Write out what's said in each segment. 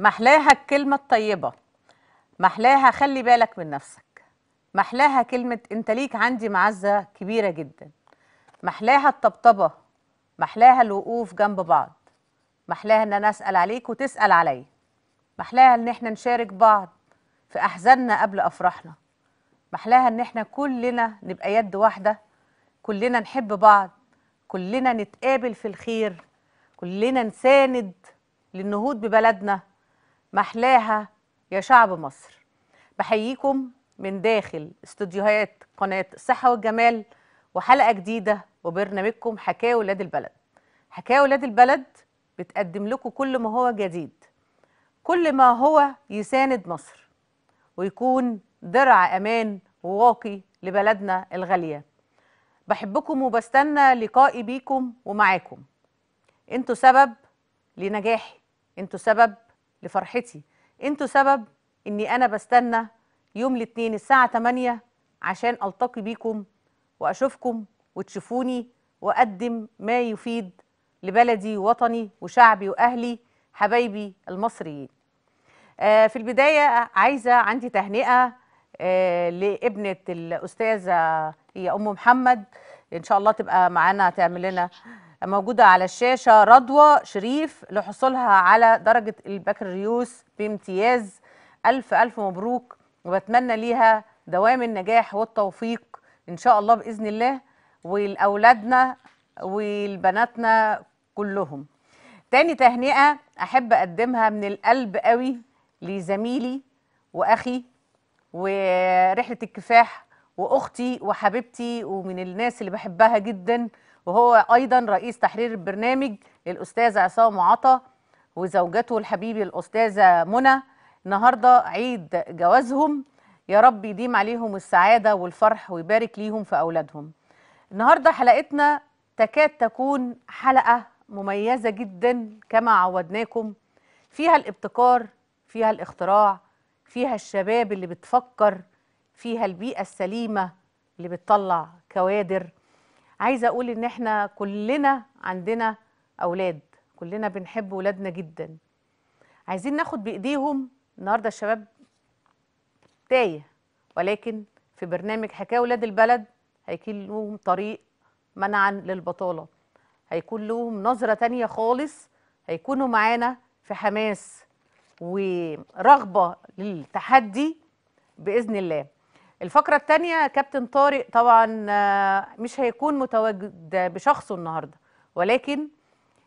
محلاها الكلمة الطيبة محلاها خلي بالك من نفسك محلاها كلمة انت ليك عندي معزة كبيرة جدا محلاها الطبطبة محلاها الوقوف جنب بعض محلاها ان انا اسأل عليك وتسأل عليا محلاها ان احنا نشارك بعض في احزاننا قبل افراحنا محلاها ان احنا كلنا نبقى يد واحدة كلنا نحب بعض كلنا نتقابل في الخير كلنا نساند للنهوض ببلدنا محلاها يا شعب مصر بحييكم من داخل استوديوهات قناة الصحة والجمال وحلقة جديدة وبرنامجكم حكاية ولاد البلد حكاية ولاد البلد بتقدم لكم كل ما هو جديد كل ما هو يساند مصر ويكون درع أمان وواقي لبلدنا الغالية بحبكم وبستنى لقائي بيكم ومعاكم انتوا سبب لنجاحي انتوا سبب لفرحتي انتوا سبب اني انا بستنى يوم الاثنين الساعه 8 عشان التقي بيكم واشوفكم وتشوفوني واقدم ما يفيد لبلدي ووطني وشعبي واهلي حبايبي المصريين آه في البدايه عايزه عندي تهنئه آه لابنه الاستاذه هي ام محمد ان شاء الله تبقى معانا تعمل لنا موجودة على الشاشة رضوى شريف لحصولها على درجة البكالوريوس بامتياز ألف ألف مبروك وبتمنى ليها دوام النجاح والتوفيق إن شاء الله بإذن الله والأولادنا والبناتنا كلهم تاني تهنئة أحب أقدمها من القلب قوي لزميلي وأخي ورحلة الكفاح وأختي وحبيبتي ومن الناس اللي بحبها جداً وهو أيضا رئيس تحرير البرنامج الأستاذ عصام عطا وزوجته الحبيبة الأستاذة منى النهاردة عيد جوازهم يا رب يديم عليهم السعادة والفرح ويبارك ليهم في أولادهم النهاردة حلقتنا تكاد تكون حلقة مميزة جدا كما عودناكم فيها الابتكار فيها الاختراع فيها الشباب اللي بتفكر فيها البيئة السليمة اللي بتطلع كوادر عايزه اقول ان احنا كلنا عندنا اولاد كلنا بنحب ولادنا جدا عايزين ناخد بايديهم النهارده الشباب تايه ولكن في برنامج حكايه ولاد البلد هيكون لهم طريق منعا للبطاله هيكون لهم نظره تانية خالص هيكونوا معانا في حماس ورغبه للتحدي باذن الله الفقرة الثانية كابتن طارق طبعا آه، مش هيكون متواجد بشخصه النهاردة ولكن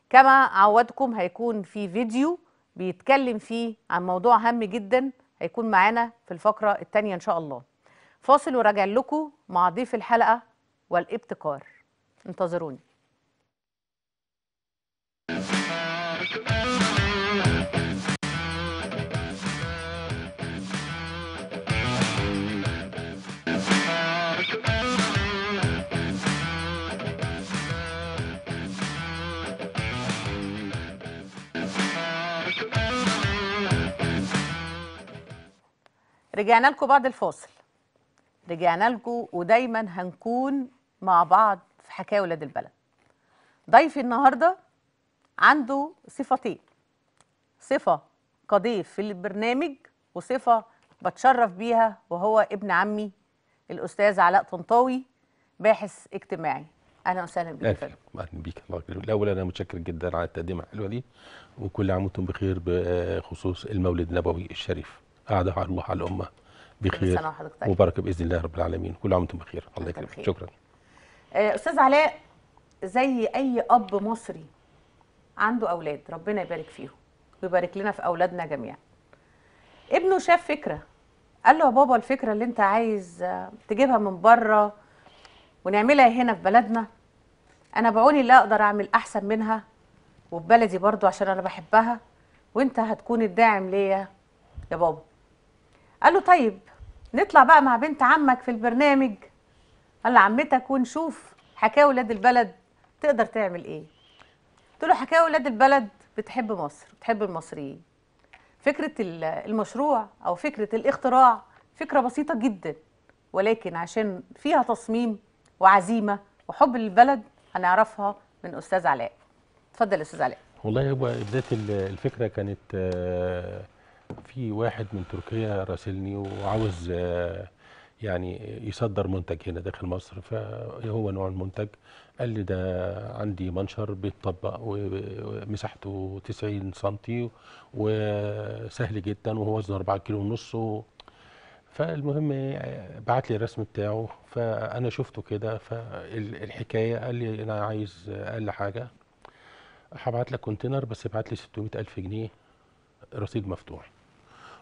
كما عودكم هيكون في فيديو بيتكلم فيه عن موضوع هام جدا هيكون معانا في الفقرة الثانية إن شاء الله فاصل وراجع لكم مع ضيف الحلقة والابتكار انتظروني رجعنا لكم بعد الفاصل رجعنا لكم ودايما هنكون مع بعض في حكايه ولاد البلد ضيفي النهارده عنده صفتين صفه قضيف في البرنامج وصفه بتشرف بيها وهو ابن عمي الاستاذ علاء طنطاوي باحث اجتماعي اهلا وسهلا بك اهلا بيك الله الاول انا متشكر جدا على التقدمه الحلوه دي وكل عام وانتم بخير بخصوص المولد النبوي الشريف قاعده على الله على الامه بخير وبركة باذن الله رب العالمين كل عام وانتم بخير الله يكرمك شكرا آه، استاذ علاء زي اي اب مصري عنده اولاد ربنا يبارك فيهم ويبارك لنا في اولادنا جميعا ابنه شاف فكره قال له يا بابا الفكره اللي انت عايز آه، تجيبها من بره ونعملها هنا في بلدنا انا بعوني اللي اقدر اعمل احسن منها وفي بلدي برضو عشان انا بحبها وانت هتكون الداعم ليا يا بابا قال له طيب نطلع بقى مع بنت عمك في البرنامج قال لعمتك ونشوف حكاية ولاد البلد تقدر تعمل ايه قلت له حكاية ولاد البلد بتحب مصر بتحب المصريين فكرة المشروع أو فكرة الاختراع فكرة بسيطة جدا ولكن عشان فيها تصميم وعزيمة وحب للبلد هنعرفها من أستاذ علاء اتفضل يا أستاذ علاء والله هو بداية الفكرة كانت آه، في واحد من تركيا راسلني وعاوز آه، يعني يصدر منتج هنا داخل مصر فهو نوع المنتج قال لي ده عندي منشر بيتطبق ومساحته 90 سم وسهل جدا وهو وزنه 4 كيلو ونص فالمهم آه، بعت لي الرسم بتاعه فانا شفته كده فالحكايه قال لي انا عايز اقل حاجه هبعت لك كونتينر بس ابعت لي 600 الف جنيه رصيد مفتوح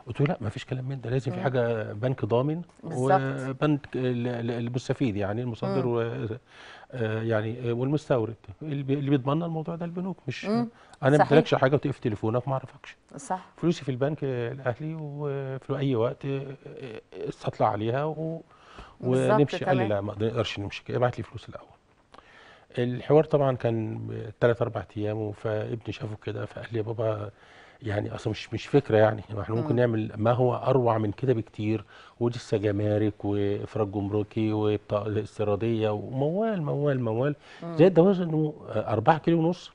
قلت له لا ما فيش كلام من ده لازم في حاجه بنك ضامن وبنك المستفيد يعني المصدر و آه، يعني والمستورد اللي بيضمن الموضوع ده البنوك مش مم. انا ما بدلكش حاجه وتقف تليفونك ما اعرفكش صح فلوسي في البنك الاهلي وفي اي وقت آه، آه، استطلع عليها و... ونمشي قال لي لا ما اقدرش نمشي كده ابعت لي فلوس الاول الحوار طبعا كان ثلاث اربع ايام فابني شافه كده فقال لي يا بابا يعني اصلا مش مش فكره يعني, يعني احنا ممكن نعمل ما هو اروع من كده بكتير ولسه جمارك وافراج جمركي استيراديه وموال موال موال زائد ده وزنه 4 كيلو ونص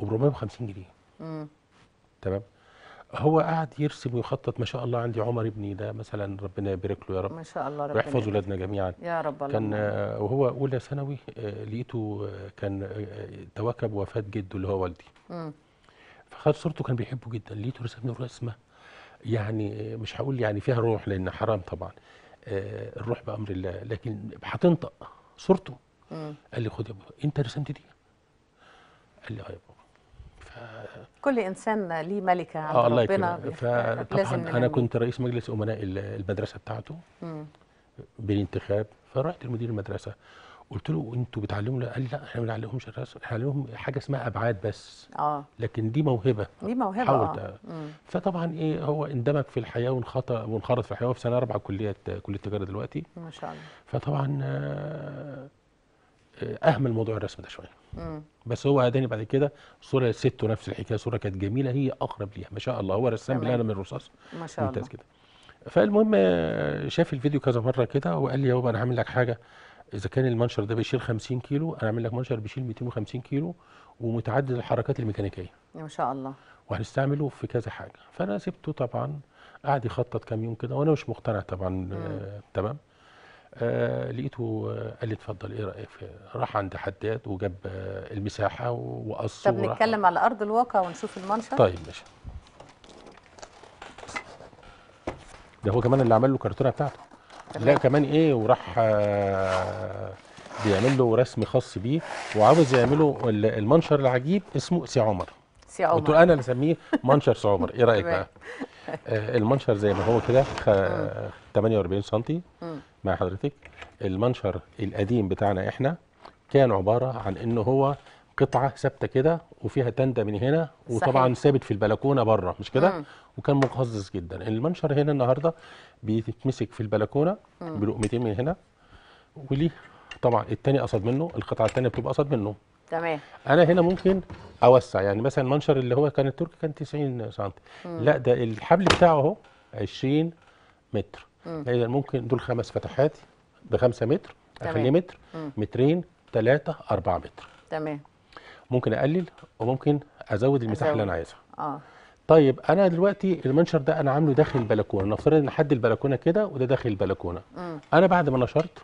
ب 450 جنيه تمام هو قاعد يرسم ويخطط ما شاء الله عندي عمر ابني ده مثلا ربنا يبارك له يا رب ما شاء الله ربنا ويحفظ اولادنا جميعا يا رب الله كان آه، وهو اولى ثانوي آه، لقيته آه، كان تواكب وفاه جده اللي هو والدي مم. فخد صورته كان بيحبه جدا لقيته رسم له رسمه يعني آه، مش هقول يعني فيها روح لان حرام طبعا آه، الروح بامر الله لكن هتنطق صورته قال لي خد يا بابا انت رسمت دي قال لي اه يا بابا ف... كل انسان ليه ملكه عند آه ربنا فطبعا انا كنت رئيس مجلس امناء المدرسه بتاعته بالانتخاب فرحت لمدير المدرسه قلت له انتوا بتعلموا قال لي لا احنا ما بنعلمهمش الرسم احنا بنعلمهم حاجه اسمها ابعاد بس اه لكن دي موهبه دي موهبه حاول آه. فطبعا ايه هو اندمج في الحياه وانخطا وانخرط في الحياه في سنه اربعه كليه كليه التجاره دلوقتي ما شاء الله فطبعا آه، آه، اهمل موضوع الرسم ده شويه بس هو اداني بعد كده صوره لسته نفس الحكايه صوره كانت جميله هي اقرب ليها ما شاء الله هو رسام بالقلم من الرصاص ما شاء الله ممتاز كده فالمهم آه، شاف الفيديو كذا مره كده وقال لي يا بابا انا هعمل لك حاجه اذا كان المنشر ده بيشيل 50 كيلو انا اعمل لك منشر بيشيل 250 كيلو ومتعدد الحركات الميكانيكيه ما شاء الله وهنستعمله في كذا حاجه فانا سبته طبعا قعد يخطط كام يوم كده وانا مش مقتنع طبعا آه تمام آه لقيته قال لي اتفضل ايه رايك راح عند حداد وجاب آه المساحه وقص طب نتكلم على ارض الواقع ونشوف المنشر طيب ماشي ده هو كمان اللي عمل له كرتونه بتاعته لا كمان ايه وراح آه، بيعمل له رسم خاص بيه وعاوز يعمله المنشر العجيب اسمه سي عمر سي عمر قلت انا اللي اسميه منشر سي عمر ايه رايك بقى آه، المنشر زي ما هو كده 48 سم مع حضرتك المنشر القديم بتاعنا احنا كان عباره عن ان هو قطعه ثابته كده وفيها تنده من هنا وطبعا ثابت في البلكونه بره مش كده وكان مقزز جدا المنشر هنا النهارده بيتمسك في البلكونه آه. بلقمتين من هنا وليه طبعا الثاني قصد منه القطعه الثانيه بتبقى قصد منه تمام انا هنا ممكن اوسع يعني مثلا المنشر اللي هو كان التركي كان 90 سم لا ده الحبل بتاعه اهو 20 متر اذا ممكن دول خمس فتحات ب 5 متر اخليه متر مم. مترين 3 4 متر تمام ممكن اقلل وممكن ازود المساحه أزود. اللي انا عايزها اه طيب انا دلوقتي المنشر ده انا عامله داخل البلكونه نفترض ان حد البلكونه كده وده داخل البلكونه مم. انا بعد ما نشرت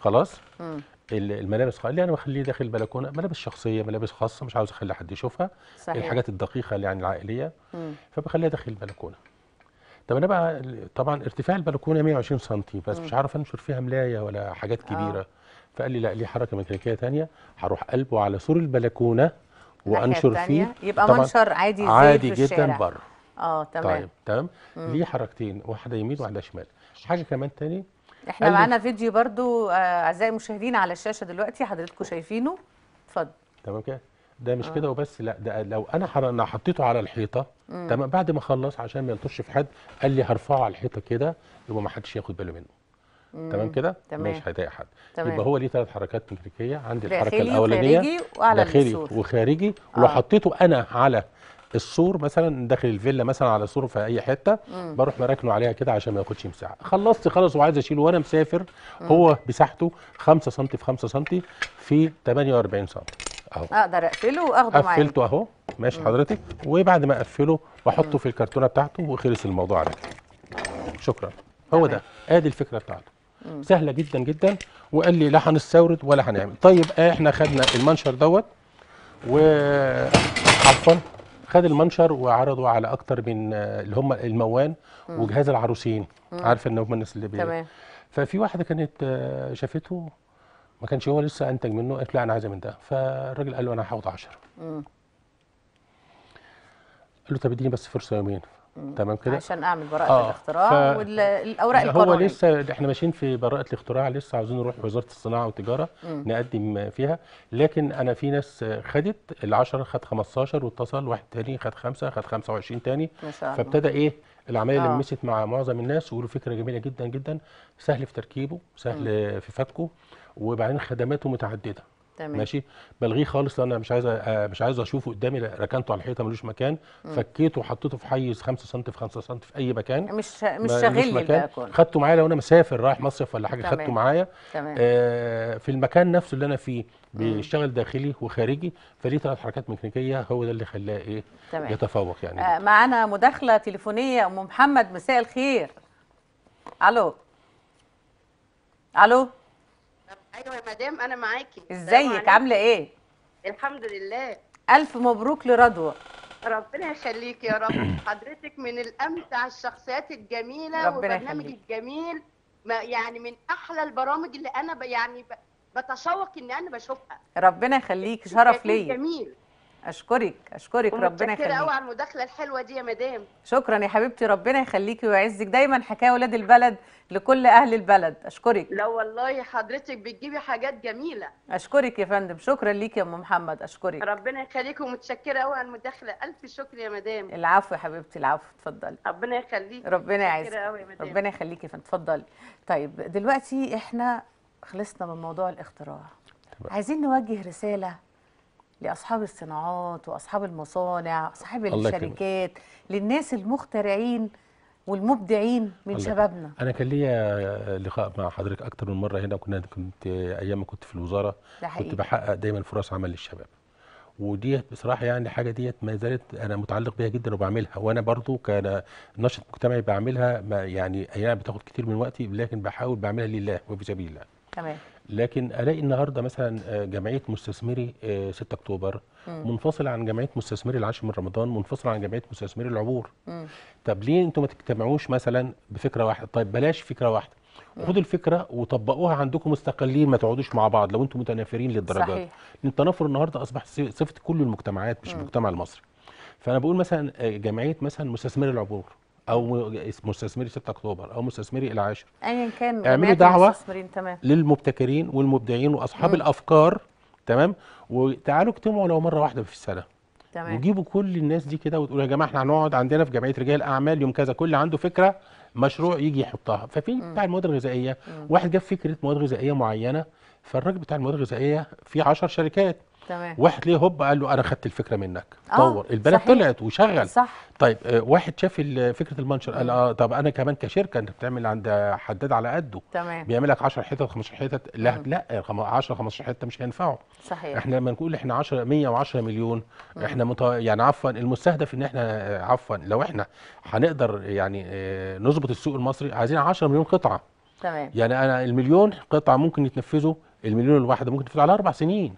خلاص مم. الملابس قال لي انا بخليه داخل البلكونه ملابس شخصيه ملابس خاصه مش عاوز اخلي حد يشوفها صحيح. الحاجات الدقيقه يعني العائليه مم. فبخليها داخل البلكونه طب انا بقى طبعا ارتفاع البلكونه 120 سم بس مم. مش عارف انشر فيها ملايه ولا حاجات آه. كبيره آه. فقال لي لا ليه حركه ميكانيكيه ثانيه هروح قلبه على سور البلكونه وانشر فيه يبقى طبعًا منشر عادي زي عادي في جدا بره اه تمام طيب تمام ليه حركتين واحده يمين وواحده شمال حاجه كمان تاني احنا معانا فيديو برضو آه، اعزائي المشاهدين على الشاشه دلوقتي حضرتكم شايفينه اتفضل تمام كده ده مش آه. كده وبس لا ده لو انا انا حطيته على الحيطه تمام بعد ما اخلص عشان ما يلطش في حد قال لي هرفعه على الحيطه كده يبقى ما حدش ياخد باله منه تمام كده مش هيضايق حد تمام. يبقى هو ليه ثلاث حركات تكنيكيه عندي الحركه الاولانيه داخلي وخارجي آه. ولو حطيته انا على السور مثلا داخل الفيلا مثلا على سور في اي حته مم. بروح مراكنه عليها كده عشان ما ياخدش مساحه خلصت خلاص وعايز اشيله وانا مسافر مم. هو مساحته 5 سم في 5 سم في 48 سم اهو اقدر آه، اقفله واخده معايا قفلته اهو ماشي مم. حضرتك وبعد ما اقفله واحطه في الكرتونه بتاعته وخلص الموضوع على كده شكرا هو ده ادي الفكره بتاعته سهله جدا جدا وقال لي لا هنستورد ولا هنعمل طيب آه، احنا خدنا المنشر دوت و عفوا خد المنشر وعرضه على اكتر من آه، اللي هم الموان وجهاز العروسين عارف ان هم الناس اللي بي تمام ففي واحده كانت آه، شافته ما كانش هو لسه انتج منه قالت لا انا عايزه من ده فالراجل قال له انا هاخد 10 قال له طب اديني بس فرصه يومين تمام كده عشان اعمل براءه آه الاختراع ف... والاوراق القانونيه هو لسه احنا ماشيين في براءه الاختراع لسه عاوزين نروح وزاره الصناعه والتجاره مم. نقدم فيها لكن انا في ناس خدت ال10 خد 15 واتصل واحد تاني خد 5 خد 25 تاني فابتدى ايه العمليه آه. اللي مشيت مع معظم الناس وقالوا فكره جميله جدا جدا سهل في تركيبه سهل مم. في فكه وبعدين خدماته متعدده تمام. ماشي بلغيه خالص لان انا مش عايز مش عايز اشوفه قدامي ركنته على الحيطه ملوش مكان م. فكيته وحطيته في حيز 5 سم في 5 سم في اي مكان مش مش شاغل مكان خدته معايا لو انا مسافر رايح مصيف ولا حاجه خدته معايا آه في المكان نفسه اللي انا فيه بيشتغل داخلي وخارجي فليه ثلاث حركات ميكانيكيه هو ده اللي خلاه ايه تمام. يتفوق يعني آه معانا مداخله تليفونيه ام محمد مساء الخير الو الو ايوه يا مدام انا معاكي ازيك عامله ايه الحمد لله الف مبروك لرضوى ربنا يخليك يا رب حضرتك من الامتع الشخصيات الجميله والبرنامج الجميل ما يعني من احلى البرامج اللي انا يعني بتشوق ان انا بشوفها ربنا يخليك شرف ليا جميل اشكرك اشكرك ربنا يخليكي قوي على المداخله الحلوه دي يا مدام شكرا يا حبيبتي ربنا يخليكي ويعزك دايما حكايه ولاد البلد لكل اهل البلد اشكرك لا والله حضرتك بتجيبي حاجات جميله اشكرك يا فندم شكرا ليكي يا ام محمد اشكرك ربنا يخليكي ومتشكره قوي على المداخله الف شكر يا مدام العفو يا حبيبتي العفو اتفضلي ربنا يخليكي ربنا يعزك ربنا يخليكي يا فندم اتفضلي طيب دلوقتي احنا خلصنا من موضوع الاختراع عايزين نوجه رساله لاصحاب الصناعات واصحاب المصانع اصحاب الشركات للناس المخترعين والمبدعين من الله. شبابنا انا كان ليا لقاء مع حضرتك اكتر من مره هنا وكنا كنت ايام ما كنت في الوزاره كنت بحقق دايما فرص عمل للشباب وديت بصراحه يعني حاجه ديت ما زالت انا متعلق بيها جدا وبعملها وانا برضو كان نشط مجتمعي بعملها ما يعني ايام بتاخد كتير من وقتي لكن بحاول بعملها لله وفي سبيل الله تمام لكن الاقي النهارده مثلا آه، جمعيه مستثمري 6 آه، اكتوبر منفصل عن جمعيه مستثمري العاشر من رمضان منفصل عن جمعيه مستثمري العبور طب ليه انتوا ما تجتمعوش مثلا بفكره واحده طيب بلاش فكره واحده خدوا الفكره وطبقوها عندكم مستقلين ما تقعدوش مع بعض لو انتم متنافرين للدرجات صحيح التنافر النهارده اصبح صفه كل المجتمعات مش مم. المجتمع المصري فانا بقول مثلا آه، جمعيه مثلا مستثمري العبور او مستثمري 6 اكتوبر او مستثمري العاشر ايا كان اعملوا دعوه تمام. للمبتكرين والمبدعين واصحاب مم. الافكار تمام وتعالوا اجتمعوا لو مره واحده في السنه تمام وجيبوا كل الناس دي كده وتقولوا يا جماعه احنا هنقعد عندنا في جمعيه رجال اعمال يوم كذا كل عنده فكره مشروع يجي يحطها ففي بتاع المواد الغذائيه واحد جاب فكره مواد غذائيه معينه فالراجل بتاع المواد الغذائيه في 10 شركات تمام واحد ليه هوب قال له انا خدت الفكره منك آه طور البلد صحيح. طلعت وشغل صح طيب آه، واحد شاف فكره المنشر قال اه طب انا كمان كشركه انت بتعمل عند حداد على قده تمام بيعمل لك 10 حتت 15 حتت لا مم. لا 10 15 حته مش هينفعوا صحيح احنا لما نقول احنا 10 110 مليون مم. احنا مط... يعني عفوا المستهدف ان احنا آه، عفوا لو احنا هنقدر يعني آه، نظبط السوق المصري عايزين 10 مليون قطعه تمام يعني انا المليون قطعه ممكن يتنفذوا المليون الواحده ممكن تفوت على اربع سنين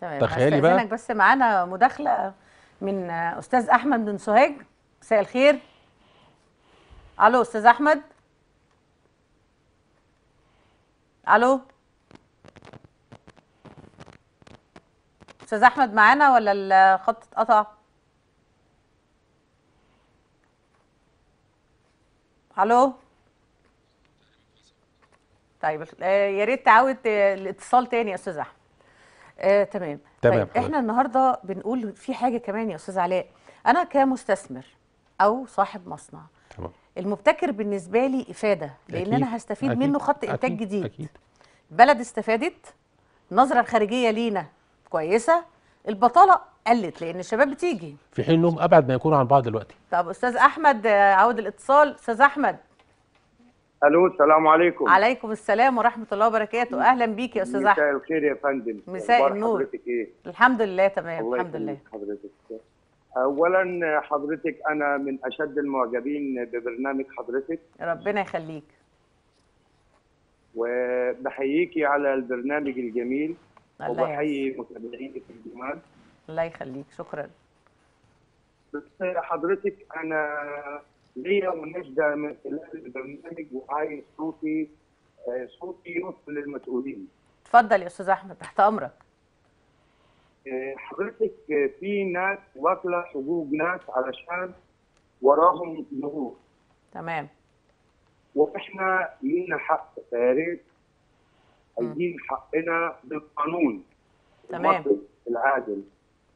تمام تخيلي بقى بس معانا مداخله من استاذ احمد بن سوهاج مساء الخير الو استاذ احمد الو استاذ احمد معانا ولا الخط اتقطع الو طيب آه، يا ريت تعاود الاتصال تاني يا استاذ احمد آه تمام تمام طيب احنا النهارده بنقول في حاجه كمان يا استاذ علاء انا كمستثمر او صاحب مصنع تمام المبتكر بالنسبه لي افاده لان أكيد. انا هستفيد أكيد. منه خط انتاج أكيد. جديد أكيد. بلد استفادت النظره الخارجيه لينا كويسه البطاله قلت لان الشباب بتيجي في حين انهم ابعد ما يكونوا عن بعض دلوقتي طب استاذ احمد آه، عاود الاتصال استاذ احمد الو السلام عليكم عليكم السلام ورحمه الله وبركاته اهلا بيك يا استاذ احمد مساء الخير يا فندم مساء النور حضرتك ايه الحمد لله تمام الحمد لله حضرتك اولا حضرتك انا من اشد المعجبين ببرنامج حضرتك ربنا يخليك وبحييكي على البرنامج الجميل وبحيي متابعينك الجمال الله يخليك شكرا بس حضرتك انا ليا ونجدة من خلال البرنامج وهاي صوتي آه، صوتي يوصل للمسؤولين. تفضل يا استاذ احمد تحت امرك. آه، حضرتك آه، في ناس واكله حقوق ناس علشان وراهم ظهور. تمام. واحنا لنا حق يا ريت عايزين حقنا بالقانون. تمام. العادل.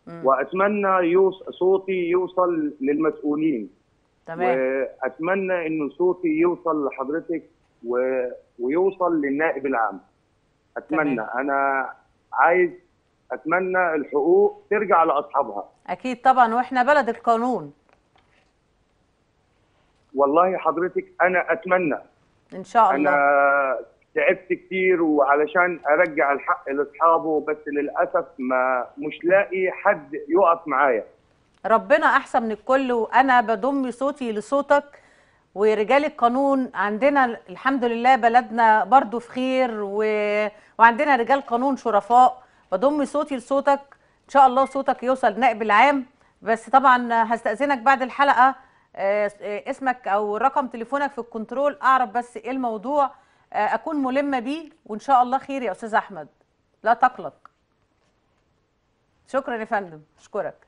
واتمنى يوص... صوتي يوصل للمسؤولين. تمام واتمنى ان صوتي يوصل لحضرتك و... ويوصل للنائب العام اتمنى تمام. انا عايز اتمنى الحقوق ترجع لاصحابها اكيد طبعا واحنا بلد القانون والله حضرتك انا اتمنى ان شاء الله انا تعبت كتير وعلشان ارجع الحق لاصحابه بس للاسف ما مش لاقي حد يقف معايا ربنا احسن من الكل وانا بضم صوتي لصوتك ورجال القانون عندنا الحمد لله بلدنا برضو في خير و... وعندنا رجال قانون شرفاء بضم صوتي لصوتك ان شاء الله صوتك يوصل نائب العام بس طبعا هستأذنك بعد الحلقة آه، اسمك او رقم تليفونك في الكنترول اعرف بس ايه الموضوع آه، اكون ملمة بيه وان شاء الله خير يا استاذ احمد لا تقلق شكرا يا فندم اشكرك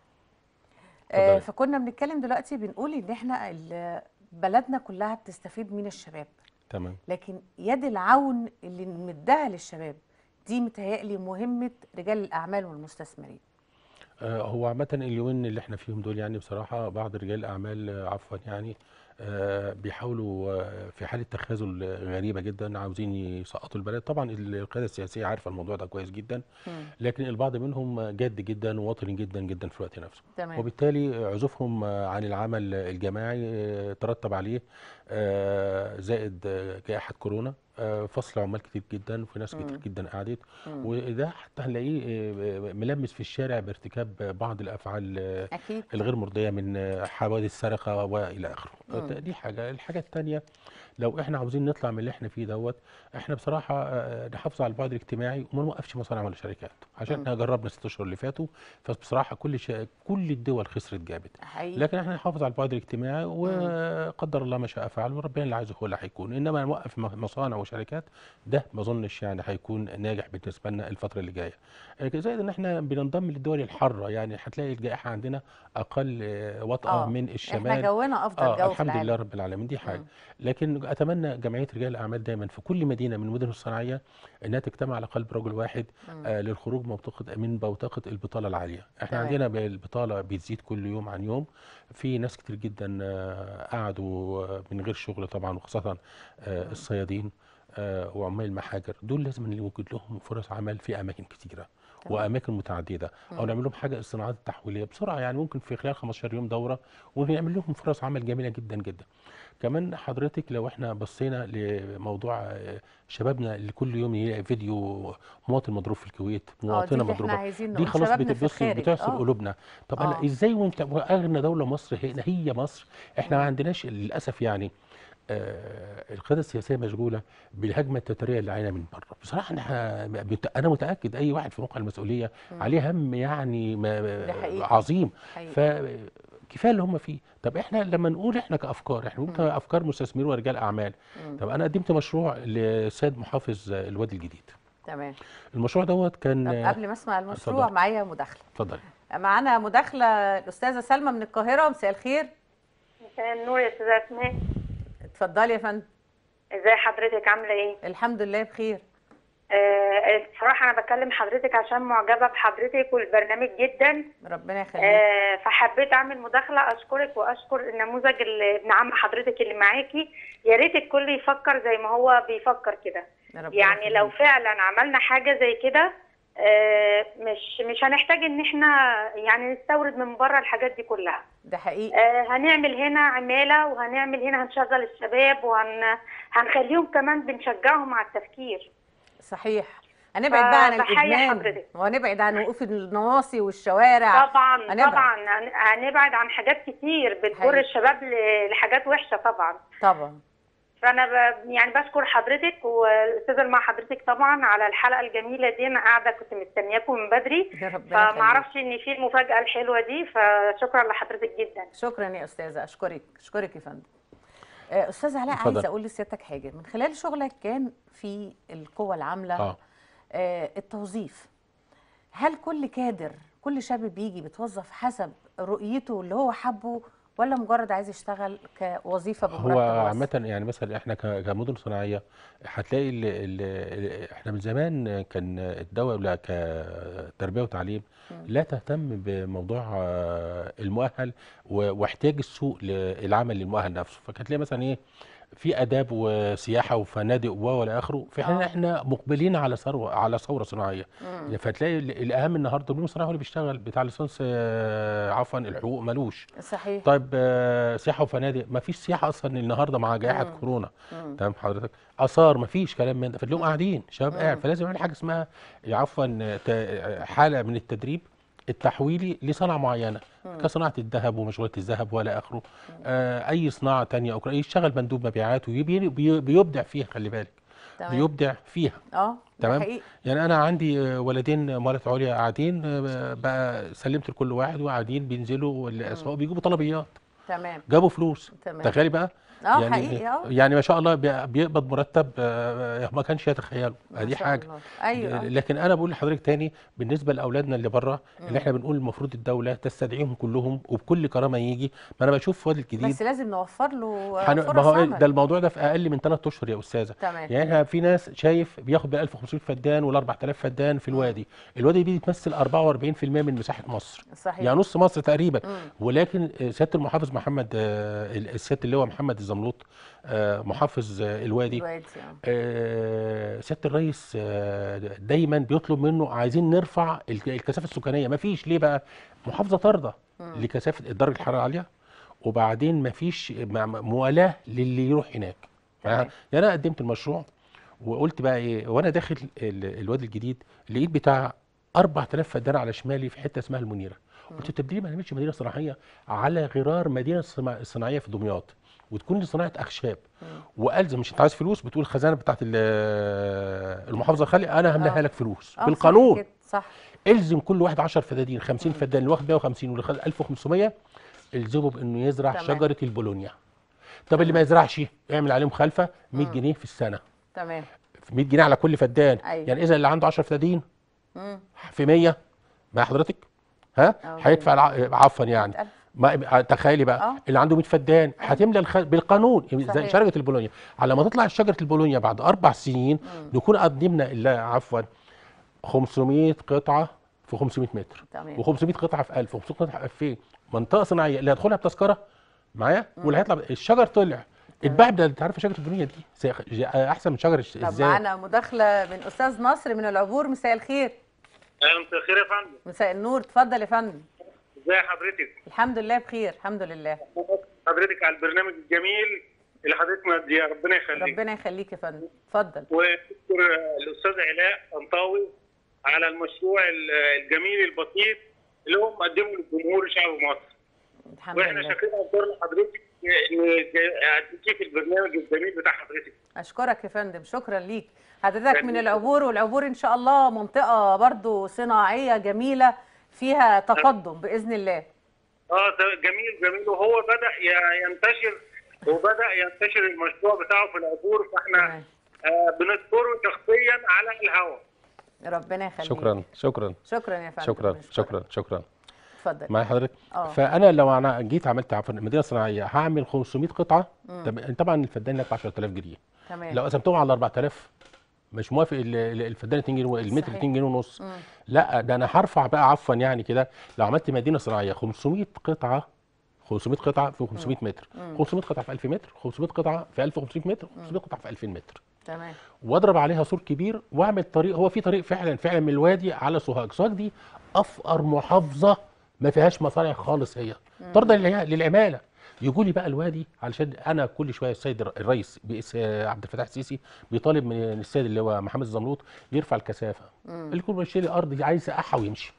آه فكنا بنتكلم دلوقتي بنقول ان احنا بلدنا كلها بتستفيد من الشباب تمام لكن يد العون اللي مدها للشباب دي متهيألي مهمه رجال الاعمال والمستثمرين آه، هو عامة اليومين اللي احنا فيهم دول يعني بصراحة بعض رجال الأعمال آه، عفوا يعني آه، بيحاولوا آه، في حاله تخاذل غريبه جدا عاوزين يسقطوا البلد طبعا القياده السياسيه عارفه الموضوع ده كويس جدا لكن البعض منهم جاد جدا وواطن جدا جدا في الوقت نفسه تمام. وبالتالي عزوفهم عن العمل الجماعي آه، ترتب عليه زائد جائحه كورونا فصل عمال كتير جدا وفي ناس كتير جدا قعدت وده حتى هنلاقيه آه، آه، ملمس في الشارع بارتكاب بعض الافعال آه، أكيد. الغير مرضيه من حوادث سرقه والى اخره دي حاجه الحاجه الثانيه لو احنا عاوزين نطلع من اللي احنا فيه دوت احنا بصراحه آه، آه، نحافظ على البعد الاجتماعي وما نوقفش مصانع ولا شركات عشان احنا جربنا ست اشهر اللي فاتوا فبصراحه كل شيء كل الدول خسرت جامد لكن احنا نحافظ على البعد الاجتماعي وقدر الله ما شاء فعل وربنا اللي عايزه هو اللي هيكون انما نوقف مصانع وشركات ده ما اظنش يعني هيكون ناجح بالنسبه لنا الفتره اللي جايه يعني زائد ان احنا بننضم للدول الحاره يعني هتلاقي الجائحه عندنا اقل آه، وطأه آه. من الشمال احنا جونا افضل آه جو الحمد لله رب العالمين دي حاجه لكن اتمنى جمعيه رجال الاعمال دايما في كل مدينه من المدن الصناعيه انها تجتمع على قلب رجل واحد آه للخروج بوتقه من بوتقه البطاله العاليه احنا طيب. عندنا البطاله بتزيد كل يوم عن يوم في ناس كتير جدا آه قعدوا آه، من غير شغل طبعا وخاصه آه الصيادين آه وعمال المحاجر دول لازم نوجد لهم فرص عمل في اماكن كتيره واماكن متعدده او نعمل لهم حاجه الصناعات التحويليه بسرعه يعني ممكن في خلال 15 يوم دوره ونعمل لهم فرص عمل جميله جدا جدا كمان حضرتك لو احنا بصينا لموضوع آه، شبابنا اللي كل يوم يلاقي فيديو مواطن مضروب في الكويت آه، مواطنه مضروبه دي خلاص بتبص بتعصر آه. قلوبنا طب أوه. انا ازاي وانت اغنى دوله مصر هي, هي مصر احنا ما عندناش للاسف يعني آه القياده السياسيه مشغوله بالهجمه التتاريه اللي علينا من بره بصراحه انا انا متاكد اي واحد في موقع المسؤوليه عليه هم يعني عظيم ف كفايه اللي هم فيه طب احنا لما نقول احنا كافكار احنا ممكن افكار مستثمرين ورجال اعمال طب انا قدمت مشروع لسيد محافظ الوادي الجديد تمام المشروع دوت كان طب قبل ما اسمع المشروع معايا مداخله اتفضلي معانا مداخله الاستاذه سلمى من القاهره مساء الخير مساء النور يا استاذه اسماء اتفضلي يا فندم ازي حضرتك عامله ايه الحمد لله بخير الصراحه بصراحه انا بكلم حضرتك عشان معجبه بحضرتك والبرنامج جدا ربنا يخليك آه، فحبيت اعمل مداخله اشكرك واشكر النموذج اللي ابن عم حضرتك اللي معاكي يا ريت الكل يفكر زي ما هو بيفكر كده يعني لو فعلا عملنا حاجه زي كده آه، مش مش هنحتاج ان احنا يعني نستورد من بره الحاجات دي كلها ده حقيقي آه، هنعمل هنا عماله وهنعمل هنا هنشغل الشباب وهن كمان بنشجعهم على التفكير صحيح هنبعد بقى عن الادمان وهنبعد عن وقوف النواصي والشوارع طبعا هنبعد. طبعا هنبعد عن حاجات كتير بتجر الشباب لحاجات وحشه طبعا طبعا فانا ب... يعني بشكر حضرتك والاستاذ مع حضرتك طبعا على الحلقه الجميله دي انا قاعده كنت مستنياكم من بدري فما اعرفش ان في المفاجاه الحلوه دي فشكرا لحضرتك جدا شكرا يا استاذه اشكرك اشكرك يا فندم استاذ علاء عايز اقول لسيادتك حاجه من خلال شغلك كان في القوى العامله آه. آه التوظيف هل كل كادر كل شاب بيجي بتوظف حسب رؤيته اللي هو حبه ولا مجرد عايز يشتغل كوظيفه بمرتب هو عامه يعني مثلا احنا كمدن صناعيه هتلاقي احنا من زمان كان الدوله كتربيه وتعليم لا تهتم بموضوع المؤهل واحتياج السوق للعمل للمؤهل نفسه فكانت مثلا ايه في اداب وسياحه وفنادق والى اخره في حين آه. احنا مقبلين على ثروه على ثوره صناعيه مم. فتلاقي الاهم النهارده البنوك الصناعي هو اللي بيشتغل بتاع ليسانس آه، عفوا الحقوق ملوش صحيح طيب آه، سياحه وفنادق ما فيش سياحه اصلا النهارده مع جائحه مم. كورونا تمام حضرتك اثار ما فيش كلام من ده فتلاقيهم قاعدين شباب قاعد فلازم يعمل حاجه اسمها عفوا حاله من التدريب التحويلي لصنعة معينة كصناعة الذهب ومشغولات الذهب ولا آخره آه أي صناعة ثانيه اخرى يشتغل مندوب مبيعات وبيبدع فيها خلي بالك بيبدع فيها اه تمام حقيقي. يعني انا عندي آه، ولدين مرات عليا قاعدين آه، بقى سلمت لكل واحد وقاعدين بينزلوا الاسواق بيجيبوا طلبيات تمام جابوا فلوس تمام تخيلي بقى اه يعني حقيقي اه يعني ما شاء الله بيقبض مرتب آه، آه، ما كانش يتخيله يعني دي حاجه الله. أيوة. آه. لكن انا بقول لحضرتك تاني بالنسبه لاولادنا اللي بره اللي احنا بنقول المفروض الدوله تستدعيهم كلهم وبكل كرامه يجي ما انا بشوف فؤاد الجديد بس لازم نوفر له حن... فرص ما هو ده الموضوع ده في اقل من ثلاث اشهر يا استاذه تمام. يعني احنا في ناس شايف بياخد ب 1500 فدان ولا 4000 فدان في الوادي الوادي دي بتمثل 44% من مساحه مصر صحيح. يعني نص مصر تقريبا م. ولكن سياده المحافظ محمد السياده اللواء محمد الزملوط آه، محافظ آه، الوادي آه. سياده الرئيس دايما بيطلب منه عايزين نرفع الكثافه السكانيه ما فيش ليه بقى محافظه طارده لكثافه درجه الحراره عاليه وبعدين ما فيش موالاه للي يروح هناك يعني انا قدمت المشروع وقلت بقى ايه وانا داخل الوادي الجديد لقيت بتاع 4000 فدان على شمالي في حته اسمها المنيره قلت طب ليه ما نعملش مدينه صناعيه على غرار مدينه صناعيه في دمياط وتكون لصناعه اخشاب وقال مش انت عايز فلوس بتقول الخزانه بتاعت المحافظه الخاليه انا هملاها آه. لك فلوس آه، بالقانون صح, صح الزم كل واحد 10 فدادين 50 فدان اللي واخد 150 واللي خد 1500 الزمه بانه يزرع تمام. شجره البولونيا طب اللي ما يزرعش يعمل عليه مخالفه 100 آه. جنيه في السنه تمام 100 جنيه على كل فدان أيوة. يعني اذا اللي عنده 10 فدادين في 100 مع حضرتك ها هيدفع عفوا يعني ما آه، تخيلي بقى آه. اللي عنده 100 فدان هتملى الخ... بالقانون يعني زي شجره البولونيا على ما تطلع شجره البولونيا بعد اربع سنين مم. نكون قدمنا عفوا 500 قطعه في 500 متر و500 قطعه في 1000 و500 قطعه في 2000 منطقه صناعيه اللي هيدخلها بتذكره معايا واللي هيطلع الشجر طلع اتباع ده انت عارف شجره البولونيا دي احسن من شجر ازاي طب معانا مداخله من استاذ نصر من العبور مساء الخير مساء الخير يا فندم مساء النور اتفضل يا فندم ازي حضرتك الحمد لله بخير الحمد لله حضرتك على البرنامج الجميل اللي حضرتك مدي ربنا يخليك ربنا يخليك يا فندم اتفضل وشكر الاستاذ علاء طنطاوي على المشروع الجميل البسيط اللي هو مقدمه للجمهور شعب مصر الحمد لله واحنا شاكرين افكار لحضرتك في البرنامج الجميل بتاع حضرتك اشكرك يا فندم شكرا ليك حضرتك من العبور والعبور ان شاء الله منطقه برضو صناعيه جميله فيها تقدم باذن الله اه ده جميل جميل وهو بدا ينتشر وبدا ينتشر المشروع بتاعه في العبور فاحنا آه بنشكره شخصيا على الهواء ربنا يخليك شكرا شكرا شكرا يا فندم شكرا شكرا شكرا اتفضل معايا حضرتك آه. فانا لو انا جيت عملت عفوا مدينه صناعيه هعمل 500 قطعه طبعا الفدان لك ب 10000 جنيه تمام لو قسمتهم على 4000 مش موافق الفدان 2 جنيه المتر 2 جنيه ونص لا ده انا هرفع بقى عفوا يعني كده لو عملت مدينه صناعيه 500 قطعه 500 قطعه في 500 متر 500 قطعه في 1000 متر 500 قطعه في 1500 متر 500 قطعه في 2000 متر تمام واضرب عليها سور كبير واعمل طريق هو في طريق فعلا فعلا من الوادي على سوهاج سوهاج دي افقر محافظه ما فيهاش مصانع خالص هي طرد للعماله يقول لي بقى الوادي علشان انا كل شويه السيد الرئيس عبد الفتاح السيسي بيطالب من السيد اللي هو محمد الزملوط يرفع الكثافه اللي كل ما ارض عايز احوي ويمشي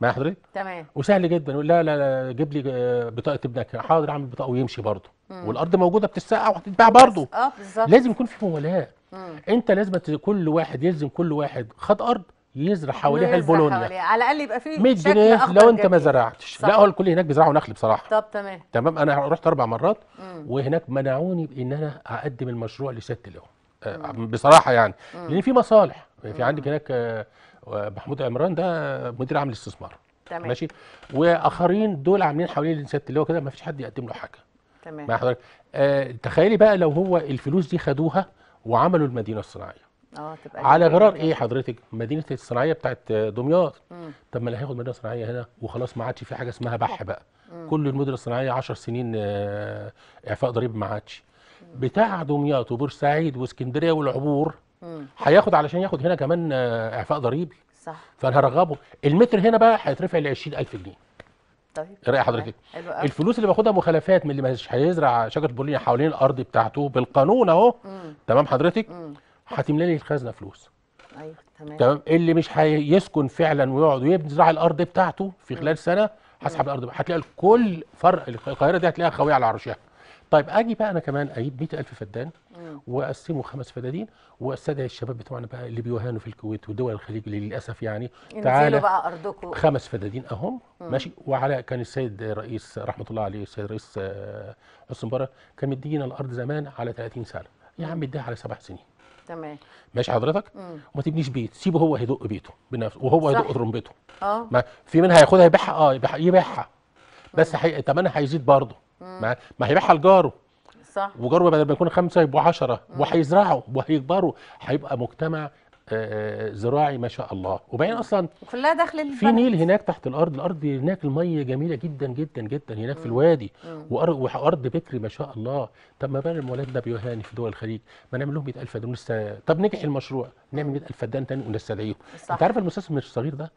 مع حضرتك تمام وسهل جدا يقول لا لا لا جيب لي آه، بطاقه ابنك حاضر اعمل بطاقه ويمشي برضه والارض موجوده بتتسقع وهتتباع برضه اه بالظبط لازم يكون في مولاه انت لازم كل واحد يلزم كل واحد خد ارض يزرع حواليها البولونيا على الاقل يبقى فيه 100 جنيه لو انت ما زرعتش لا هو الكل هناك بيزرعوا نخل بصراحه طب تمام تمام انا رحت اربع مرات مم. وهناك منعوني بان انا اقدم المشروع لست لهم آه، بصراحه يعني مم. لان في مصالح في عندك هناك آه، محمود عمران ده مدير عام الاستثمار تمام ماشي واخرين دول عاملين حوالين ست اللي هو كده ما فيش حد يقدم له حاجه تمام مع حضرتك آه تخيلي بقى لو هو الفلوس دي خدوها وعملوا المدينه الصناعيه اه، تبقى على غرار ايه حضرتك مدينه الصناعيه بتاعت دمياط طب ما اللي هياخد مدينه صناعيه هنا وخلاص ما عادش في حاجه اسمها بح بقى مم. كل المدن الصناعيه 10 سنين آه، اعفاء ضريبي ما عادش بتاع دمياط وبورسعيد واسكندريه والعبور هياخد علشان ياخد هنا كمان آه، اعفاء ضريبي صح فانا هرغبه المتر هنا بقى هيترفع ل 20000 جنيه طيب ايه رأي حضرتك الفلوس اللي باخدها مخالفات من اللي مش هيزرع شجره بولينيا حوالين الارض بتاعته بالقانون اهو تمام حضرتك مم. هتملى لي الخزنه فلوس ايوه تمام تمام اللي مش هيسكن فعلا ويقعد ويزرع الارض بتاعته في خلال سنه هسحب الارض هتلاقي كل فرق القاهره دي هتلاقيها خاويه على عرشها طيب اجي بقى انا كمان اجيب 100000 فدان واقسمه خمس فدادين واستدعي الشباب بتوعنا بقى اللي بيوهانوا في الكويت ودول الخليج اللي للاسف يعني تعالى بقى ارضكم خمس فدادين اهم ماشي وعلى كان السيد رئيس رحمه الله عليه السيد رئيس آه، حسن مبارك كان مدينا الارض زمان على 30 سنه يا عم اديها على سبع سنين تمام ماشي حضرتك وما تبنيش بيت سيبه هو هيدق بيته بنفسه وهو هيدق يدق ترمبته اه ما في منها هياخدها يبيعها اه يبيعها, يبيعها. بس حي... تمنها هيزيد برضه ما, ما هيبيعها لجاره صح وجاره بدل ما يكون خمسه يبقوا 10 وهيزرعوا وهيكبروا هيبقى مجتمع آه، زراعي ما شاء الله وبعدين اصلا كلها داخل البلد في نيل هناك تحت الارض الارض هناك الميه جميله جدا جدا جدا هناك في الوادي وارض بكري ما شاء الله طب ما بال المولد ده بيهاني في دول الخليج ما نعمل لهم 100000 فدان ونست... طب نجح المشروع نعمل 100000 فدان تاني ونستدعيهم انت عارف المستثمر الصغير ده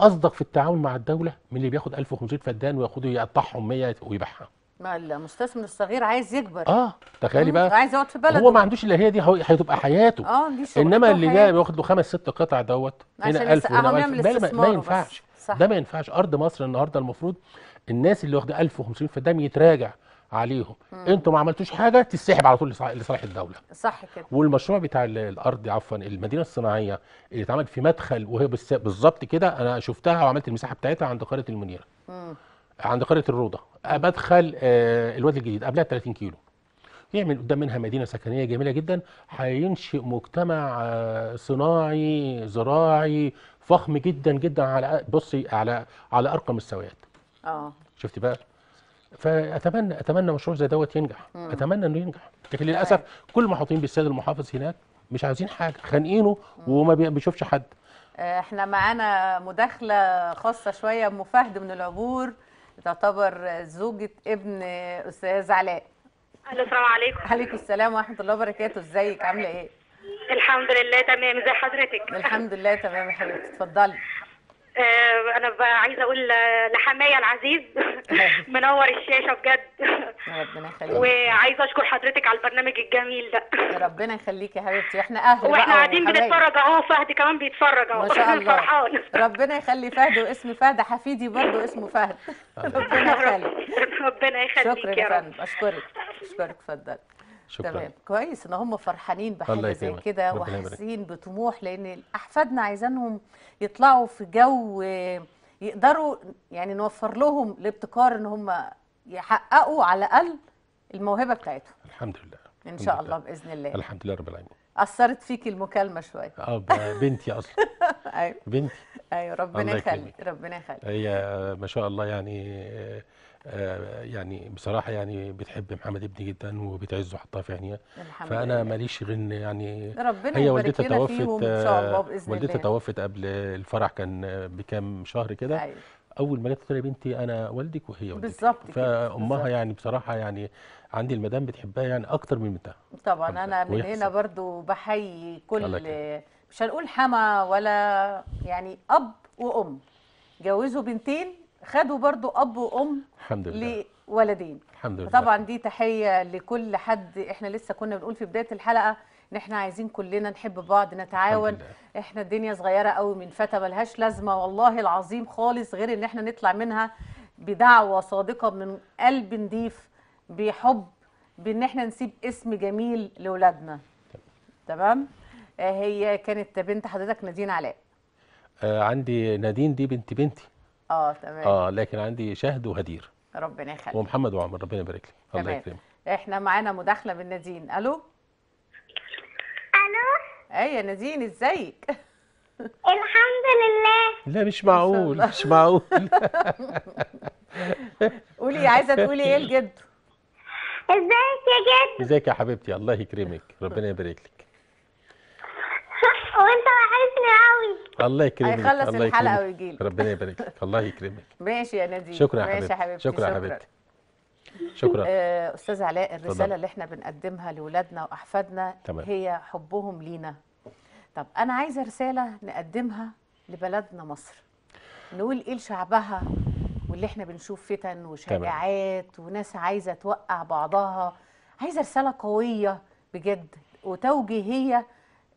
اصدق في التعاون مع الدوله من اللي بياخد 1500 فدان وياخده يقطعهم 100 ويبيعها ما المستثمر الصغير عايز يكبر اه تخيلي بقى عايز يقعد في بلده هو ما عندوش الا هي دي هتبقى حياته اه دي شغل انما اللي جاي بياخد له خمس ست قطع دوت هنا 1000 هنا 1000 ما ينفعش صح. ده ما ينفعش ارض مصر النهارده المفروض الناس اللي واخده 1500 فدام يتراجع عليهم انتوا ما عملتوش حاجه تسحب على طول لصالح الدوله صح كده والمشروع بتاع الارض عفوا المدينه الصناعيه اللي اتعمل في مدخل وهي بالظبط كده انا شفتها وعملت المساحه بتاعتها عند قريه المنيره مم. عند قريه الروضه بدخل الوادي آه، الجديد قبلها 30 كيلو يعمل قدام منها مدينه سكنيه جميله جدا هينشئ مجتمع آه، صناعي زراعي فخم جدا جدا على بصي على على ارقى مستويات اه شفتي بقى فاتمنى اتمنى مشروع زي دوت ينجح مم. اتمنى انه ينجح لكن طيب. للاسف كل محاطين بالسيد المحافظ هناك مش عايزين حاجه خانقينه وما بيشوفش حد آه، احنا معانا مداخله خاصه شويه ام فهد من العبور تعتبر زوجة ابن أستاذ علاء السلام عليكم عليكم السلام ورحمة الله وبركاته ازيك عاملة إيه؟ الحمد لله تمام ازي حضرتك الحمد لله تمام يا حبيبتي اتفضلي آه، انا عايزه اقول لحمايه العزيز منور الشاشه بجد ربنا يخليك وعايزه اشكر حضرتك على البرنامج الجميل ده ربنا يخليك يا حبيبتي احنا اهل واحنا قاعدين بنتفرج اهو فهد كمان بيتفرج اهو ما شاء الله فرحان ربنا يخلي فهد واسم فهد حفيدي برضه اسمه فهد ربنا يخليك ربنا يخليك يا رب شكرا يا فندم اشكرك اشكرك اتفضلي شكرا تمام كويس ان هم فرحانين بحاجه زي كده وحاسين بطموح لان احفادنا عايزينهم يطلعوا في جو يقدروا يعني نوفر لهم الابتكار ان هم يحققوا على الاقل الموهبه بتاعتهم الحمد لله ان شاء الله باذن الله الحمد لله رب العالمين اثرت فيكي المكالمه شويه اه بنتي اصلا ايوه بنتي ايوه ربنا يخليك ربنا يخليك هي ما شاء الله يعني آه، يعني بصراحه يعني بتحب محمد ابني جدا وبتعزه حطها في عينيها فانا ماليش غير ان يعني ربنا هي والدتها توفت ان شاء الله باذن آه، والدتها توفت قبل الفرح كان بكام شهر كده أيوة. اول ما جت يا بنتي انا والدك وهي والدتي بالظبط فامها يعني بصراحه يعني عندي المدام بتحبها يعني اكتر من بنتها طبعا انا من هنا برضو بحيي كل مش هنقول حما ولا يعني اب وام جوزوا بنتين خدوا برضو اب وام الحمد لله لولدين الحمد لله طبعا دي تحيه لكل حد احنا لسه كنا بنقول في بدايه الحلقه ان احنا عايزين كلنا نحب بعض نتعاون احنا الدنيا صغيره قوي من فتى ملهاش لازمه والله العظيم خالص غير ان احنا نطلع منها بدعوه صادقه من قلب نضيف بحب بان احنا نسيب اسم جميل لاولادنا تمام آه، هي كانت بنت حضرتك نادين علاء آه، عندي نادين دي بنت بنتي اه تمام اه لكن عندي شهد وهدير ربنا يخليك ومحمد وعمر ربنا يبارك لك الله يكرمك احنا معانا مداخله من نادين الو الو ايه يا نادين ازيك الحمد لله لا مش معقول مش معقول قولي عايزه تقولي ايه لجد ازيك يا جد ازيك يا حبيبتي الله يكرمك ربنا يبارك لك وانت وحشني قوي الله يكرمك هيخلص الله الحلقه ويجي ربنا يبارك لك الله يكرمك ماشي يا نادين شكرا يا حبيبتي شكرا يا حبيبتي شكرا آه، استاذ علاء الرساله طبعا. اللي احنا بنقدمها لاولادنا واحفادنا طبعا. هي حبهم لينا طب انا عايزه رساله نقدمها لبلدنا مصر نقول ايه لشعبها واللي احنا بنشوف فتن وشجاعات وناس عايزه توقع بعضها عايزه رساله قويه بجد وتوجيهيه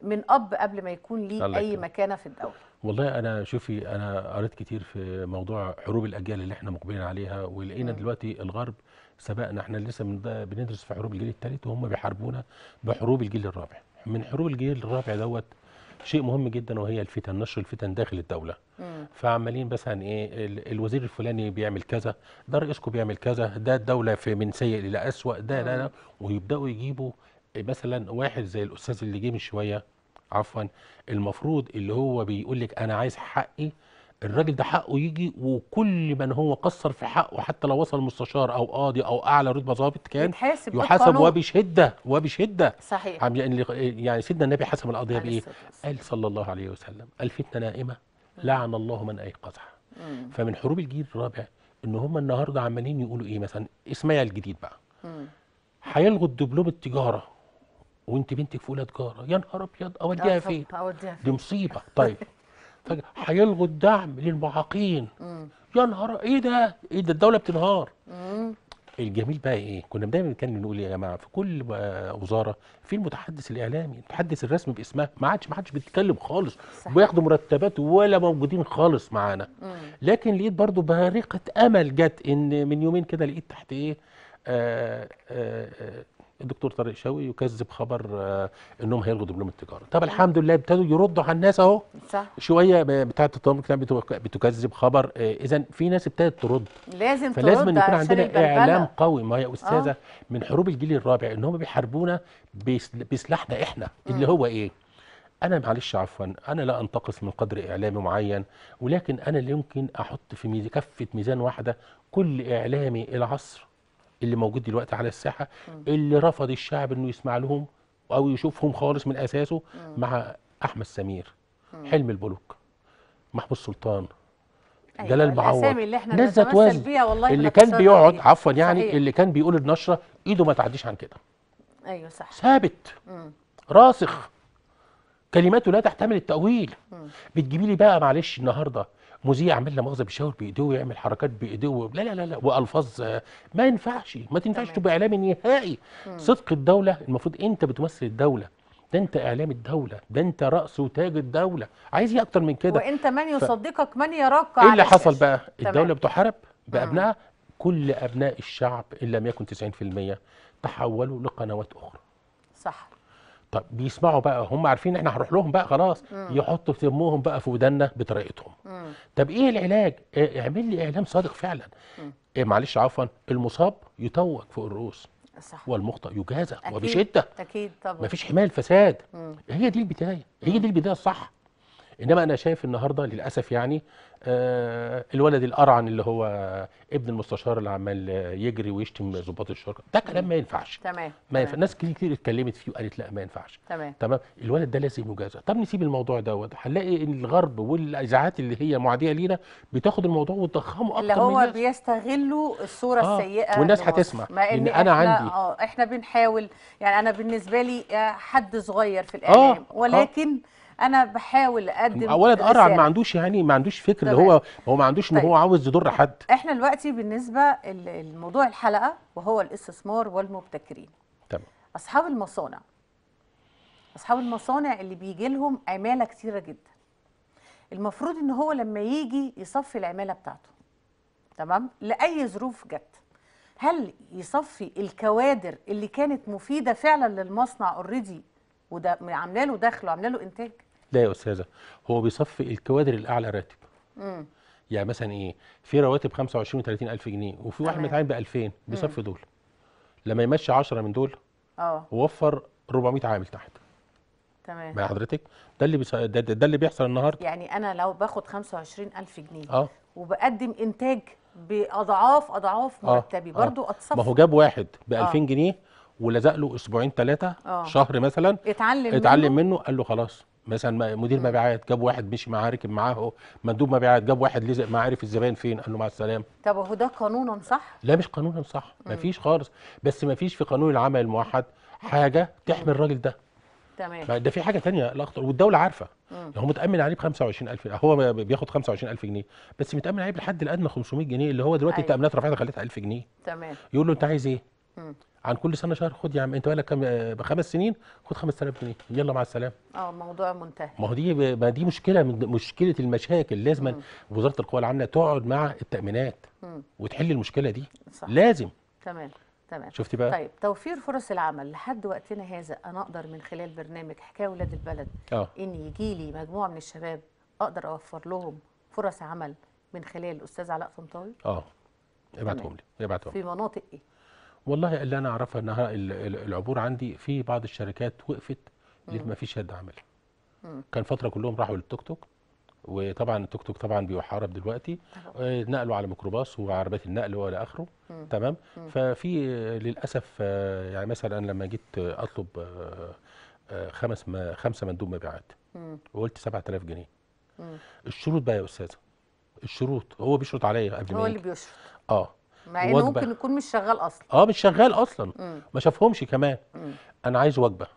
من اب قبل ما يكون ليه اي مكانه في الدوله والله انا شوفي انا قريت كتير في موضوع حروب الاجيال اللي احنا مقبلين عليها ولقينا دلوقتي الغرب سبقنا احنا لسه بندرس في حروب الجيل الثالث وهم بيحاربونا بحروب الجيل الرابع من حروب الجيل الرابع دوت شيء مهم جدا وهي الفتن نشر الفتن داخل الدوله فعمالين فعمالين مثلا ايه الوزير الفلاني بيعمل كذا ده رئيسكم بيعمل كذا ده الدوله في من سيء الى اسوء ده لا لا ويبداوا يجيبوا مثلا واحد زي الاستاذ اللي جه من شويه عفوا المفروض اللي هو بيقول لك انا عايز حقي الراجل ده حقه يجي وكل من هو قصر في حقه حتى لو وصل مستشار او قاضي او اعلى رتبه ضابط كان يتحاسب يحاسب وبشده وبشده صحيح يعني, يعني سيدنا النبي حسم القضيه بايه؟ قال صلى الله عليه وسلم الفتنه نائمه لعن الله من ايقظها فمن حروب الجيل الرابع ان هم النهارده عمالين يقولوا ايه مثلا اسمها الجديد بقى هيلغوا الدبلوم التجاره وانت بنتك في اولى تجاره يا نهار ابيض اوديها آه، فين؟ اوديها فين؟ دي مصيبه طيب هيلغوا الدعم للمعاقين يا نهار ايه ده؟ ايه ده الدوله بتنهار الجميل بقى ايه؟ كنا دايما كان نقول يا جماعه في كل وزاره في المتحدث الاعلامي، المتحدث الرسمي باسمها ما عادش ما عادش بيتكلم خالص وبياخدوا مرتبات ولا موجودين خالص معانا. لكن لقيت برضو بارقه امل جت ان من يومين كده لقيت تحت ايه؟ آآ آه، آآ آه، الدكتور طارق شوقي يكذب خبر آه، انهم هيلغوا دبلوم التجاره طب الحمد لله ابتدوا يردوا على الناس اهو صح شويه بتاعه التمر بتكذب خبر آه، اذا في ناس ابتدت ترد لازم فلازم ترد يكون عندنا اعلام قوي ما هي استاذه آه. من حروب الجيل الرابع ان هم بيحاربونا بسلاحنا احنا اللي هو ايه انا معلش عفوا انا لا انتقص من قدر اعلامي معين ولكن انا اللي يمكن احط في كفه ميزان واحده كل اعلامي العصر اللي موجود دلوقتي على الساحه اللي رفض الشعب انه يسمع لهم او يشوفهم خالص من اساسه مع احمد سمير حلم البلوك محمود سلطان أيوة جلال معوض نزه توازن اللي كان بيقعد عفوا يعني صحيح. اللي كان بيقول النشره ايده ما تعديش عن كده ايوه صح ثابت راسخ كلماته لا تحتمل التاويل بتجيبي لي بقى معلش النهارده مذيع عامل لنا مؤاخذه بيشاور بايديه ويعمل حركات بايديه لا لا لا لا والفاظ آه، ما ينفعش ما تنفعش تبقى اعلامي نهائي صدق الدوله المفروض انت بتمثل الدوله ده انت اعلام الدوله ده انت راس وتاج الدوله عايز ايه اكتر من كده وانت من يصدقك ف... من يراك ايه اللي حصل بقى تمام. الدوله بتحارب بابنائها كل ابناء الشعب ان لم يكن 90% تحولوا لقنوات اخرى صح طب بيسمعوا بقى هم عارفين احنا هنروح لهم بقى خلاص مم. يحطوا سموهم بقى في ودنا بطريقتهم مم. طب ايه العلاج اه اعمل لي اعلام صادق فعلا إيه معلش عفوا المصاب يتوج فوق الرؤوس صح. والمخطئ يجازى وبشده اكيد طبعا مفيش حمايه الفساد مم. هي دي البدايه هي دي البدايه الصح انما انا شايف النهارده للاسف يعني آه، الولد القرعن اللي هو ابن المستشار اللي عمال يجري ويشتم ضباط الشرطه ده كلام ما ينفعش تمام ما ينفع. ناس كتير كتير اتكلمت فيه وقالت لا ما ينفعش تمام تمام الولد ده لازم يجازى طب نسيب الموضوع دوت هنلاقي ان الغرب والاذاعات اللي هي معاديه لينا بتاخد الموضوع وتضخمه اكتر اللي هو بيستغلوا الصوره آه. السيئه والناس هتسمع ان انا عندي اه احنا بنحاول يعني انا بالنسبه لي آه، حد صغير في الاعلام آه. آه. ولكن آه. انا بحاول اقدم ولد قرع ما عندوش يعني ما عندوش فكر اللي هو هو ما عندوش ان هو طيب. عاوز يضر حد احنا دلوقتي بالنسبه لموضوع الحلقه وهو الاستثمار والمبتكرين تمام اصحاب المصانع اصحاب المصانع اللي بيجي لهم عماله كتيره جدا المفروض ان هو لما يجي يصفي العماله بتاعته تمام لاي ظروف جت هل يصفي الكوادر اللي كانت مفيده فعلا للمصنع اوريدي وده عامله له دخل وعامله له انتاج لا يا استاذه هو بيصفي الكوادر الاعلى راتب امم يعني مثلا ايه في رواتب 25 و 30 الف جنيه وفي واحد متعين ب 2000 بيصفي دول لما يمشي 10 من دول اه ووفر 400 عامل تحت تمام مع حضرتك ده اللي بيص... ده, ده اللي بيحصل النهارده يعني انا لو باخد 25000 جنيه اه وبقدم انتاج باضعاف اضعاف آه. مرتبي برضه آه. برضو اتصفى ما هو جاب واحد آه. ب 2000 جنيه ولزق له اسبوعين ثلاثه آه. شهر مثلا اتعلم اتعلم منه, منه قال له خلاص مثلا مدير مبيعات جاب واحد مشي معاه ركب معاه مندوب مبيعات جاب واحد لزق معاه عارف الزبائن فين قال له مع السلامه طب هو ده قانونا صح لا مش قانونا صح مفيش خالص بس مفيش في قانون العمل الموحد حاجه تحمي الراجل ده تمام ده في حاجه ثانيه الاخطر والدوله عارفه يعني هو متامن عليه ب 25000 هو بياخد 25000 جنيه بس متامن عليه بالحد الادنى 500 جنيه اللي هو دلوقتي أيوه. التامينات رفعتها خليتها 1000 جنيه تمام يقول له انت عايز ايه عن كل سنه شهر خد يا عم انت بقالك كام آه، خمس سنين خد 5000 جنيه يلا مع السلامه اه موضوع منتهي ما هو دي ما دي مشكله من مشكله المشاكل لازم وزاره القوى العامله تقعد مع التامينات مم. وتحل المشكله دي صح. لازم تمام تمام شفتي بقى طيب توفير فرص العمل لحد وقتنا هذا انا اقدر من خلال برنامج حكايه ولاد البلد أوه. ان يجي لي مجموعه من الشباب اقدر اوفر لهم فرص عمل من خلال الاستاذ علاء طنطاوي اه ابعتهم لي ابعتهم في مناطق ايه والله اللي انا اعرفه انها العبور عندي في بعض الشركات وقفت ليه ما فيش يد عامل كان فتره كلهم راحوا للتوك توك وطبعا التوك توك طبعا بيحارب دلوقتي آه، نقلوا على ميكروباص وعربيات النقل والى اخره تمام ففي للاسف آه، يعني مثلا انا لما جيت اطلب آه، خمس ما خمسه مندوب مبيعات وقلت 7000 جنيه الشروط بقى يا استاذه الشروط هو بيشرط عليا قبل ما هو اللي بيشرط اه مع انه وجبة. ممكن يكون مش شغال اصلا اه مش شغال اصلا مم. ما شافهمش كمان مم. انا عايز وجبه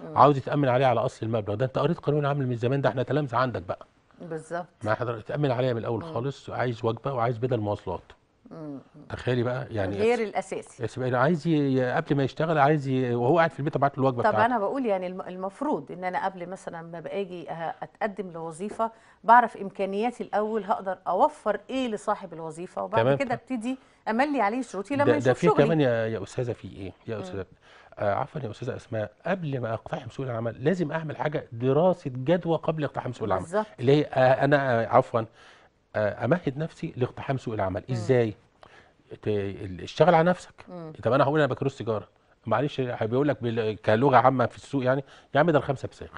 مم. عاوز يتامن عليه على اصل المبلغ ده انت قريت قانون عامل من زمان ده احنا تلامذه عندك بقى بالظبط ما حضرتك تامن عليها من الاول خالص عايز وجبه وعايز بدل مواصلات تخيلي بقى يعني غير الاساسي يعني عايز قبل ما يشتغل عايز وهو قاعد في البيت تبعت له الوجبه طب بتاعت. انا بقول يعني المفروض ان انا قبل مثلا ما باجي اتقدم لوظيفه بعرف امكانياتي الاول هقدر اوفر ايه لصاحب الوظيفه وبعد كده ابتدي املي عليه شروطي لما يشوف ده في كمان يا, يا استاذه في ايه يا استاذه آه عفوا يا استاذه اسماء قبل ما اقتحم سوق العمل لازم اعمل حاجه دراسه جدوى قبل اقتحام سوق العمل بالزبط. اللي هي آه انا آه عفوا آه، امهد نفسي لاقتحام سوق العمل مم. ازاي اشتغل على نفسك طب انا هقول انا بكالوريوس تجاره معلش بيقول لك كلغه عامه في السوق يعني يا عم ده الخمسه بساخ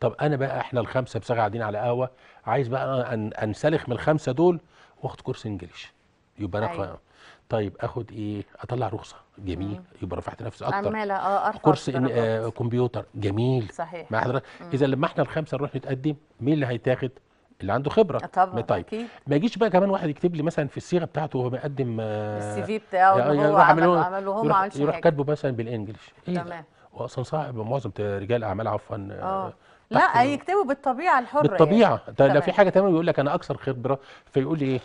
طب انا بقى احنا الخمسه بساخ قاعدين على قهوه عايز بقى أن انسلخ من الخمسه دول واخد كورس انجليش يبقى انا أيوة. طيب اخد ايه اطلع رخصه جميل مم. يبقى رفعت نفسي اكتر عماله اه ارفع كورس إن آه كمبيوتر جميل صحيح مع حضرتك اذا لما احنا الخمسه نروح نتقدم مين اللي هيتاخد اللي عنده خبره آه، طبعا طيب أكيد. ما يجيش بقى كمان واحد يكتب لي مثلا في الصيغه بتاعته وهو بيقدم آه، السي في بتاعه يعني هو عمله عمله هو ما عملش يروح كاتبه مثلا بالانجلش إيه تمام واصلا صاحب معظم رجال اعمال عفوا آه، لا يكتبوا بالطبيعه الحره يعني. بالطبيعه يعني. ده لو في حاجه تمام يقول لك انا اكثر خبره فيقول لي ايه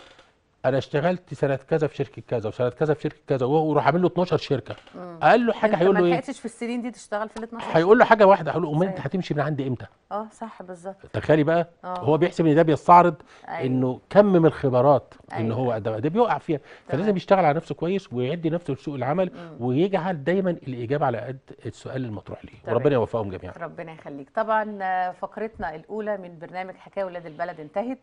انا اشتغلت سنه كذا في شركه كذا وسنه كذا في شركه كذا وراح عامل له 12 شركه مم. آه. قال له حاجه يعني هيقول له ايه ما لحقتش في السنين دي تشتغل في ال 12 هيقول له حاجه واحده هيقول له امال انت هتمشي من عندي امتى اه صح بالظبط تخيلي بقى أوه. هو بيحسب ان ده بيستعرض أيوه. انه كم من الخبرات أيوه. ان هو ده, ده فيها فلازم يشتغل على نفسه كويس ويعد نفسه لسوق العمل مم. ويجعل دايما الاجابه على قد السؤال المطروح ليه وربنا يوفقهم جميعا ربنا يخليك طبعا آه، فقرتنا الاولى من برنامج حكايه ولاد البلد انتهت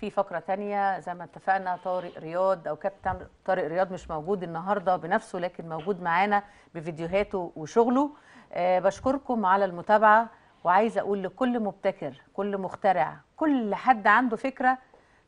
في فقره تانية زي ما اتفقنا طارق رياض او كابتن طارق رياض مش موجود النهارده بنفسه لكن موجود معانا بفيديوهاته وشغله أه بشكركم على المتابعه وعايزه اقول لكل مبتكر كل مخترع كل حد عنده فكره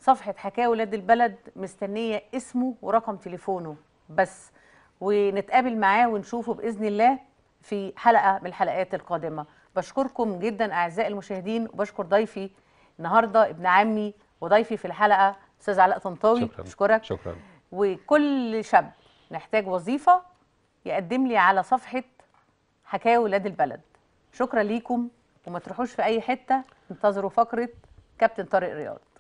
صفحه حكايه ولاد البلد مستنيه اسمه ورقم تليفونه بس ونتقابل معاه ونشوفه باذن الله في حلقه من الحلقات القادمه بشكركم جدا اعزائي المشاهدين وبشكر ضيفي النهارده ابن عمي وضيفي في الحلقه استاذ علاء طنطاوي شكرا بشكرك شكرا وكل شاب محتاج وظيفه يقدم لي على صفحه حكايه ولاد البلد شكرا ليكم وما تروحوش في اي حته انتظروا فقره كابتن طارق رياض